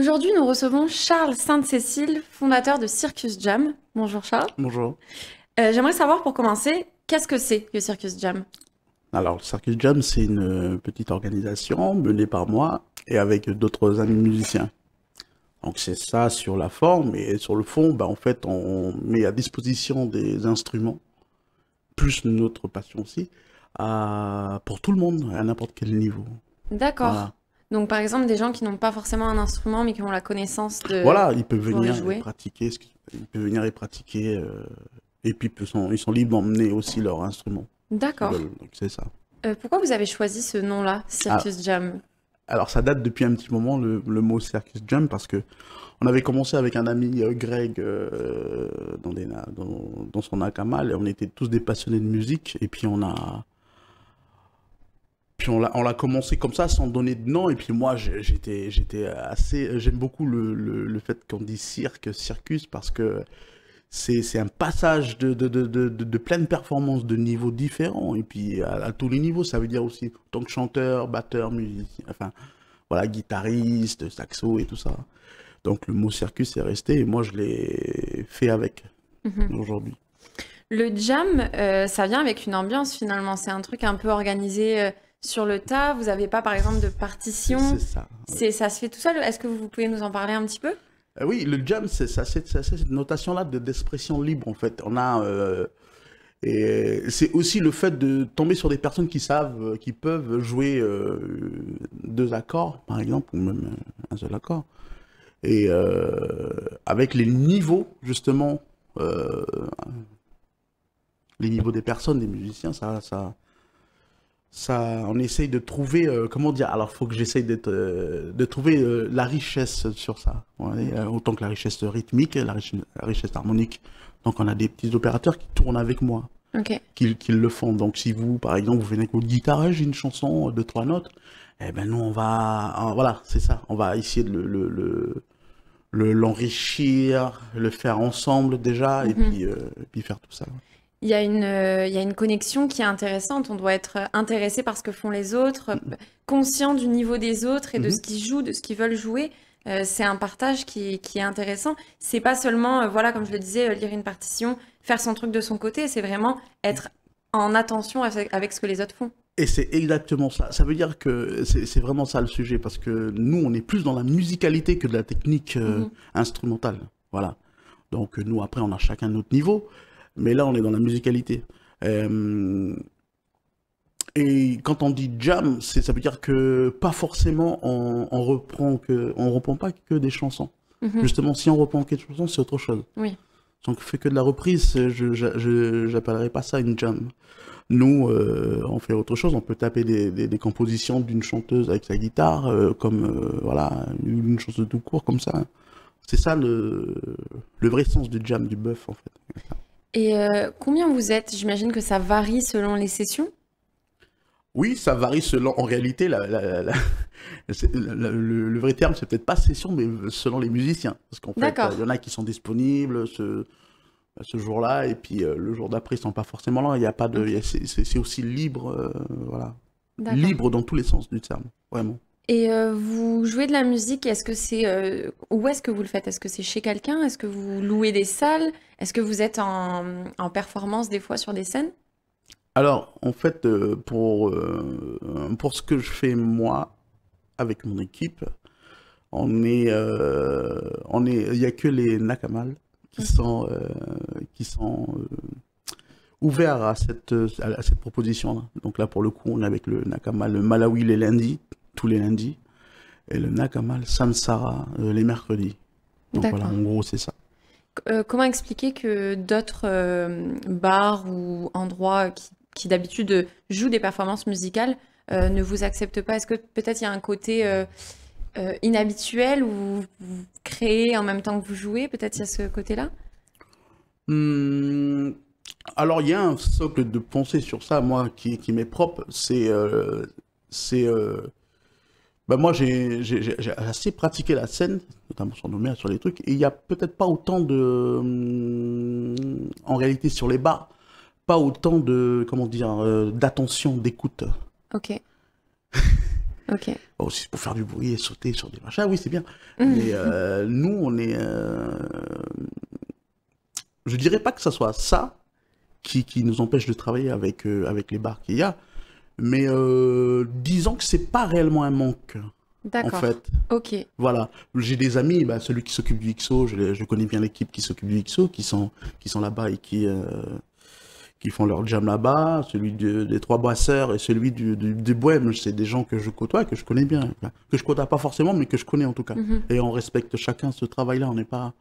Aujourd'hui, nous recevons Charles Sainte-Cécile, fondateur de Circus Jam. Bonjour Charles. Bonjour. Euh, j'aimerais savoir pour commencer, qu'est-ce que c'est le Circus Jam Alors, le Circus Jam, c'est une petite organisation menée par moi et avec d'autres amis musiciens. Donc c'est ça sur la forme et sur le fond, bah, en fait, on met à disposition des instruments, plus notre passion aussi, pour tout le monde, à n'importe quel niveau. D'accord. Donc, par exemple, des gens qui n'ont pas forcément un instrument, mais qui ont la connaissance de. Voilà, ils peuvent venir jouer. et pratiquer. Ils peuvent venir et pratiquer. Euh, et puis, ils sont, ils sont libres d'emmener aussi leur instrument. D'accord. c'est ça. Euh, pourquoi vous avez choisi ce nom-là, Circus ah. Jam Alors, ça date depuis un petit moment, le, mot Circus Jam, parce que on avait commencé avec un ami, euh, Greg, dans, des, dans, dans, son Akamal, et on était tous des passionnés de musique, et puis on a puis on l'a commencé comme ça, sans donner de nom. Et puis moi, j'étais assez. J'aime beaucoup le, fait qu'on dit cirque, circus, parce que c'est un passage de, de, de, de, de performances de niveaux différents. Et puis à, tous les niveaux, ça veut dire aussi tant que chanteur, batteur, musicien, enfin voilà, guitariste, saxo et tout ça. Donc le mot circus est resté et moi je l'ai fait avec mhm. aujourd'hui. Le jam, euh, ça vient avec une ambiance finalement. C'est un truc un peu organisé. Euh, sur le tas Vous n'avez pas, par exemple, de partition C'est ça. Ça se fait tout seul Est-ce que vous pouvez nous en parler un petit peu euh, Oui, le jam, c'est cette notation-là d'expression libre, en fait. On a... Euh, et c'est aussi le fait de tomber sur des personnes qui savent, euh, qui peuvent jouer deux accords, par exemple, ou même un seul accord. Et avec les niveaux, justement, les niveaux des personnes, des musiciens, ça, ça, on essaye de trouver, euh, comment dire, alors faut que j'essaye euh, de trouver euh, la richesse sur ça. autant que la richesse rythmique, la richesse, harmonique. Donc on a des petits opérateurs qui tournent avec moi, qui, le font. Donc si vous, par exemple, vous venez avec votre guitare, j'ai une chanson de trois notes, eh ben nous on va, ah, voilà, c'est ça, on va essayer de l'enrichir, le, faire ensemble déjà, et, mhm. puis, puis faire tout ça il y, a une, euh, il y a une connexion qui est intéressante. On doit être intéressé par ce que font les autres, mm-hmm. conscient du niveau des autres et de mm-hmm. ce qu'ils jouent, de ce qu'ils veulent jouer. Euh, c'est un partage qui, qui est intéressant. C'est pas seulement, euh, voilà, comme je le disais, lire une partition, faire son truc de son côté. C'est vraiment être en attention avec, ce que les autres font. Et c'est exactement ça. Ça veut dire que c'est vraiment ça le sujet, parce que nous, on est plus dans la musicalité que de la technique mm-hmm. instrumentale. Voilà. Donc nous, après, on a chacun notre niveau. Mais là, on est dans la musicalité. Euh, et quand on dit jam, ça veut dire que pas forcément on, reprend que on reprend pas que des chansons. Mhm. Justement, si on reprend quelque chose, c'est autre chose. Oui. Si on fait que de la reprise, je n'appellerai pas ça une jam. Nous, euh, on fait autre chose. On peut taper des, compositions d'une chanteuse avec sa guitare, euh, comme voilà, une chose de tout court comme ça. C'est ça le, le vrai sens du jam du bœuf en fait. Et euh, combien vous êtes J'imagine que ça varie selon les sessions Oui, ça varie selon. En réalité, le, vrai terme, c'est peut-être pas session, mais selon les musiciens. Parce qu'en fait, il euh, y en a qui sont disponibles ce, jour-là, et puis euh, le jour d'après, ils ne sont pas forcément là. Il a pas de. C'est aussi libre, voilà. Libre dans tous les sens du terme, vraiment. Et euh, vous jouez de la musique, est-ce que c'est euh, où est-ce que vous le faites Est-ce que c'est chez quelqu'un Est-ce que vous louez des salles Est-ce que vous êtes en, performance des fois sur des scènes Alors, en fait, euh, pour, pour ce que je fais moi, avec mon équipe, on est, on est, il n'y a que les Nakamal qui mmh. sont, qui sont ouverts à cette, à cette proposition Donc là, pour le coup, on est avec le Nakamal le Malawi, les lundis tous les lundis et le Nakamal Samsara euh, les mercredis. Donc voilà, en gros, c'est ça. Euh, comment expliquer que d'autres euh, bars ou endroits qui, d'habitude jouent des performances musicales ne vous acceptent pas Est-ce que peut-être il y a un côté inhabituel ou vous créez en même temps que vous jouez Peut-être il y a ce côté-là hmm, Alors, il y a un socle de pensée sur ça, moi, qui, m'est propre. C'est ben, moi, j'ai assez pratiqué la scène, notamment sur nos mères, sur les trucs, et il n'y a peut-être pas autant de... Hum, en réalité, sur les bars, pas autant de, comment dire, euh, d'attention, d'écoute. Ok. ok. aussi pour faire du bruit et sauter sur des machins, oui, c'est bien. Mm. Mais euh, nous, on est... Euh, je dirais pas que ça soit ça qui, nous empêche de travailler avec, avec les bars qu'il y a, mais euh, disons que c'est pas réellement un manque. D'accord. En fait. Ok. Voilà. J'ai des amis, bah, celui qui s'occupe du XO, je, connais bien l'équipe qui s'occupe du XO, qui sont, qui sont là-bas et qui, euh, qui font leur jam là-bas, celui des trois Boisseurs et celui du, du, C'est des gens que je côtoie, que je connais bien. Que je côtoie pas forcément, mais que je connais en tout cas. Mhm. Et on respecte chacun ce travail-là. On n'est pas,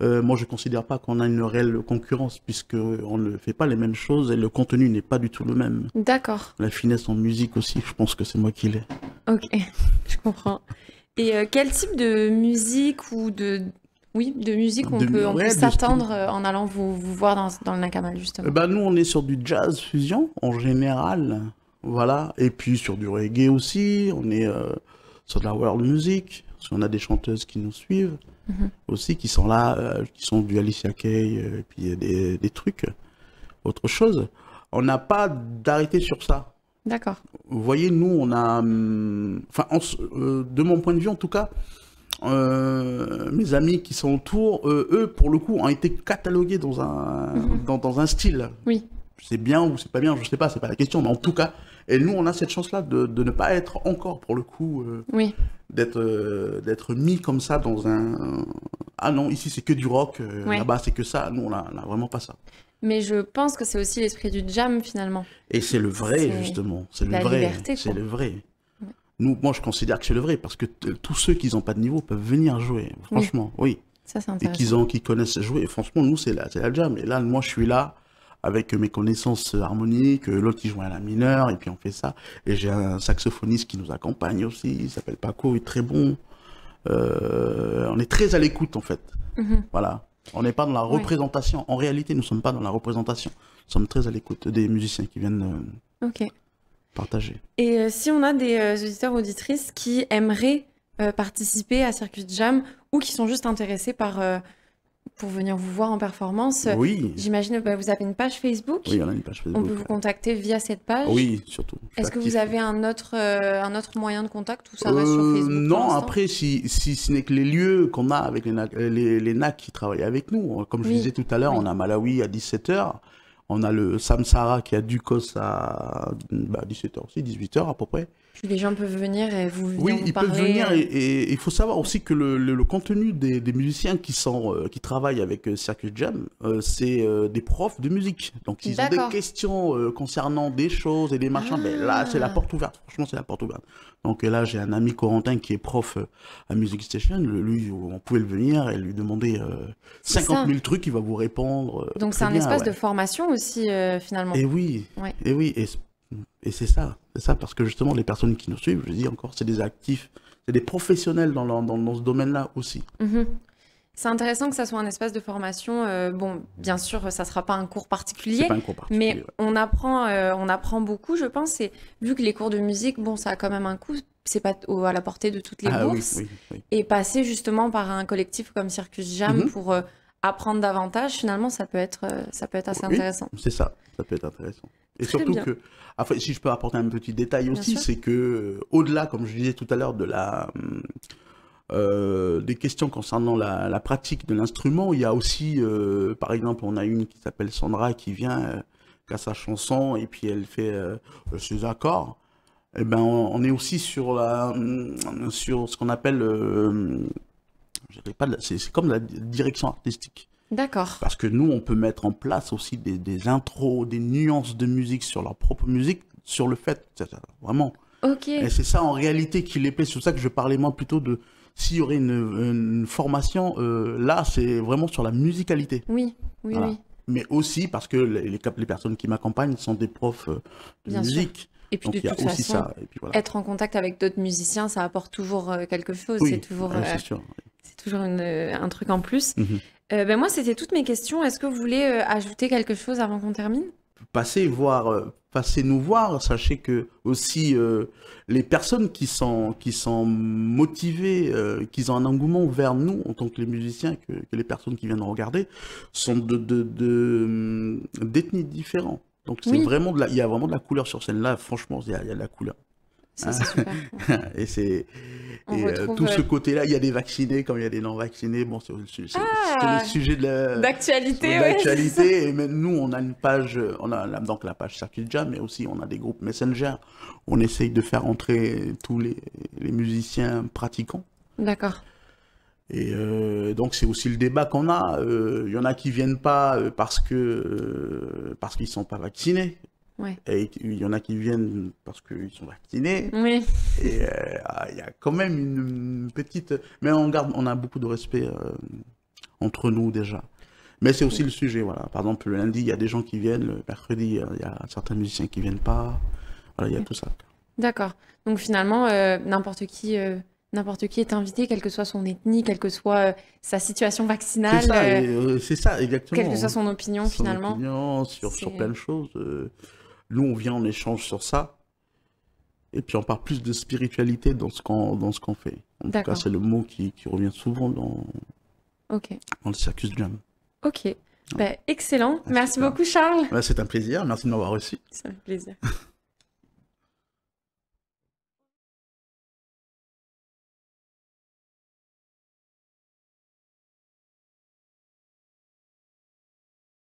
euh, moi je ne considère pas qu'on a une réelle concurrence puisqu'on ne fait pas les mêmes choses et le contenu n'est pas du tout le même. D'accord. La finesse en musique aussi, je pense que c'est moi qui l'ai. Ok, je comprends. Et euh, quel type de musique ou de... Oui, de musique on peut, s'attendre euh, en allant vous, voir dans, dans, le Nakamal justement. Eh ben, nous on est sur du jazz fusion en général, voilà, et puis sur du reggae aussi, on est sur de la world music, parce qu'on a des chanteuses qui nous suivent. Mhm. aussi qui sont là, euh, qui sont du Alice euh, et puis euh, des, des, trucs, autre chose. On n'a pas d'arrêté sur ça. D'accord. Vous voyez, nous, on a. Mm, enfin, de mon point de vue, en tout cas, mes amis qui sont autour, eux, pour le coup, ont été catalogués dans un, mhm. dans, dans, un style. Oui. C'est bien ou c'est pas bien, je sais pas, c'est pas la question, mais en tout cas, et nous, on a cette chance-là de, de, ne pas être encore, pour le coup, oui d'être euh, d'être mis comme ça dans un ah non ici c'est que du rock euh, là-bas c'est que ça nous on n'a vraiment pas ça mais je pense que c'est aussi l'esprit du jam finalement et c'est le vrai justement c'est le, liberté, vrai c'est le vrai nous moi je considère que c'est le vrai parce que euh, tous ceux qui n'ont pas de niveau peuvent venir jouer franchement oui, ça c'est intéressant et qui connaissent jouer franchement nous c'est là c'est la jam et là moi je suis là avec mes connaissances harmoniques, l'autre qui joue à la mineure, et puis on fait ça. Et j'ai un saxophoniste qui nous accompagne aussi, il s'appelle Paco, il est très bon. Euh, on est très à l'écoute en fait. Mhm. Voilà. On n'est pas dans la représentation. En réalité, nous ne sommes pas dans la représentation. Nous sommes très à l'écoute des musiciens qui viennent euh, partager. Et euh, si on a des auditeurs auditeurs auditrices qui aimeraient participer à Circuit Jam ou qui sont juste intéressés par pour venir vous voir en performance. J'imagine que bah, vous avez une page Facebook. Oui, on a une page Facebook. On peut vous contacter via cette page. Oui, surtout. Est-ce que vous avez un autre, euh, un autre moyen de contact ou ça euh, reste sur Facebook Non, après, si, si ce n'est que les lieux qu'on a avec les, les, NAC qui travaillent avec nous. Comme je disais tout à l'heure, on a Malawi à 17h. On a le Samsara qui a cos à 17h bah, aussi, 18h à peu près les gens peuvent venir et vous Oui, ils peuvent venir euh. et il faut savoir aussi que le, contenu des, musiciens qui, sont, euh, qui travaillent avec euh, Circuit Jam, c'est des profs de musique. Donc s'ils ont des questions concernant des choses et des machins. Ben là, c'est la ah. porte ouverte. Franchement, c'est la porte ouverte. Donc là, j'ai un ami Corentin qui est prof à Music Station. Lui, on pouvait le venir et lui demander 50 000 trucs, il va vous répondre. Donc c'est un espace de formation aussi, finalement. Et oui, et oui. Et c'est ça, c'est ça, parce que justement, les personnes qui nous suivent, je dis encore, c'est des actifs, c'est des professionnels dans, ce domaine-là aussi. Mhm. C'est intéressant que ça soit un espace de formation. Euh, bon, bien sûr, ça ne sera pas un cours particulier, mais on, apprend, euh, on apprend beaucoup, je pense. Et vu que les cours de musique, bon, ça a quand même un coût, c'est pas à la portée de toutes les ah bourses. Et passer justement par un collectif comme Circus Jam mhm. pour. Euh, apprendre davantage, finalement, ça peut être, euh, ça peut être assez intéressant. C'est ça, ça peut être intéressant. Et surtout que, si je peux apporter un petit détail aussi, c'est que euh, au-delà, comme je disais tout à l'heure, de la euh, des questions concernant la, pratique de l'instrument, il y a aussi, par exemple, on a une qui s'appelle Sandra qui vient, qui a sa chanson et puis elle fait ses accords. Et eh ben, on, est aussi sur la, hum, sur ce qu'on appelle pas c'est comme la direction artistique. D'accord. Parce que nous, on peut mettre en place aussi des, des, intros, des nuances de musique sur leur propre musique, sur le fait, vraiment. Ok. Et c'est ça en réalité qui les plaît. C'est pour ça que je parlais moi plutôt de s'il y aurait une, une formation, euh, là, c'est vraiment sur la musicalité. Oui, oui, oui. Mais aussi parce que les, les personnes qui m'accompagnent sont des profs euh, de musique. Sûr. Et puis de toute façon, être en contact avec d'autres musiciens, ça apporte toujours euh, quelque chose. c'est toujours, euh, euh, un truc en plus. Mhm. ben moi, c'était toutes mes questions. Est-ce que vous voulez ajouter quelque chose avant qu'on termine Passez voir, nous voir. Sachez que aussi les personnes qui sont qui sont motivées, qui ont un engouement vers nous en tant que les musiciens, que, les personnes qui viennent regarder, sont de, hum, d'ethnies différentes. Donc c'est vraiment il y a vraiment de la couleur sur scène là, franchement, il y, a, de la couleur. Hein et c'est euh, tout ce euh, côté-là, il y a des vaccinés comme il y a des non vaccinés. Bon, c'est ah le sujet de d'actualité. D'actualité. et nous, on a une page, on a donc la page Circuit Jam, mais aussi on a des groupes Messenger. On essaye de faire entrer tous les musiciens pratiquants. D'accord. Et euh, donc c'est aussi le débat qu'on a. Il euh, y en a qui viennent pas euh, parce que ne parce qu'ils sont pas vaccinés. Et il y en a qui viennent parce qu'ils sont vaccinés. Oui. Et ah, il y a quand même une, petite. Mais on garde, on a beaucoup de respect entre nous déjà. Mais c'est aussi le sujet, voilà. Par exemple, le lundi, il y a des gens qui viennent. Le mercredi, il y a certains musiciens qui viennent pas. Voilà, il y a tout ça. D'accord. Donc finalement, n'importe qui N'importe qui est invité, quelle que soit son ethnie, quelle que soit euh, sa situation vaccinale. Euh, euh, c'est ça, exactement. Quelle que soit son opinion, finalement. sur, sur plein de choses. Nous, on vient en échange sur ça. Et puis, on parle plus de spiritualité dans ce qu'on fait. En tout cas, c'est le mot qui, qui, revient souvent dans, dans le circus jam. Ok. Ben, excellent. Merci, beaucoup, Charles. Ben, c'est un plaisir. Merci de m'avoir reçu. C'est un plaisir.